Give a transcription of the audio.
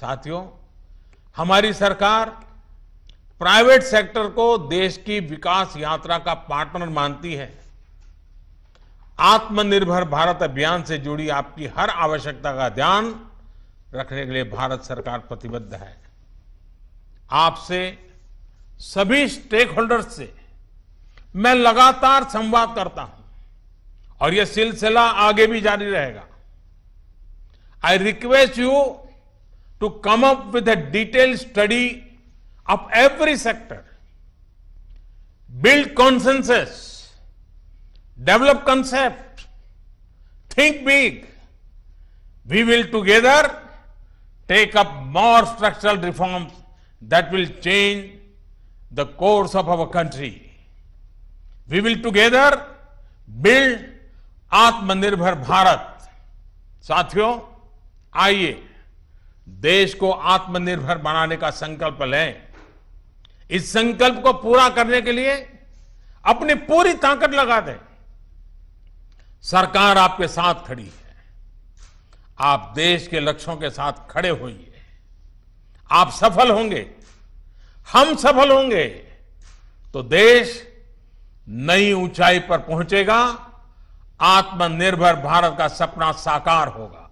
साथियों हमारी सरकार प्राइवेट सेक्टर को देश की विकास यात्रा का पार्टनर मानती है आत्मनिर्भर भारत अभियान से जुड़ी आपकी हर आवश्यकता का ध्यान रखने के लिए भारत सरकार प्रतिबद्ध है आपसे सभी स्टेक होल्डर्स से मैं लगातार संवाद करता हूं और यह सिलसिला आगे भी जारी रहेगा I request you to come up with a detailed study of every sector, build consensus, develop concept, think big. We will together take up more structural reforms that will change the course of our country. We will together build आत्मनिर्भर Bharat. साथियों आइए देश को आत्मनिर्भर बनाने का संकल्प लें इस संकल्प को पूरा करने के लिए अपनी पूरी ताकत लगा दें सरकार आपके साथ खड़ी है आप देश के लक्ष्यों के साथ खड़े होइए आप सफल होंगे हम सफल होंगे तो देश नई ऊंचाई पर पहुंचेगा आत्मनिर्भर भारत का सपना साकार होगा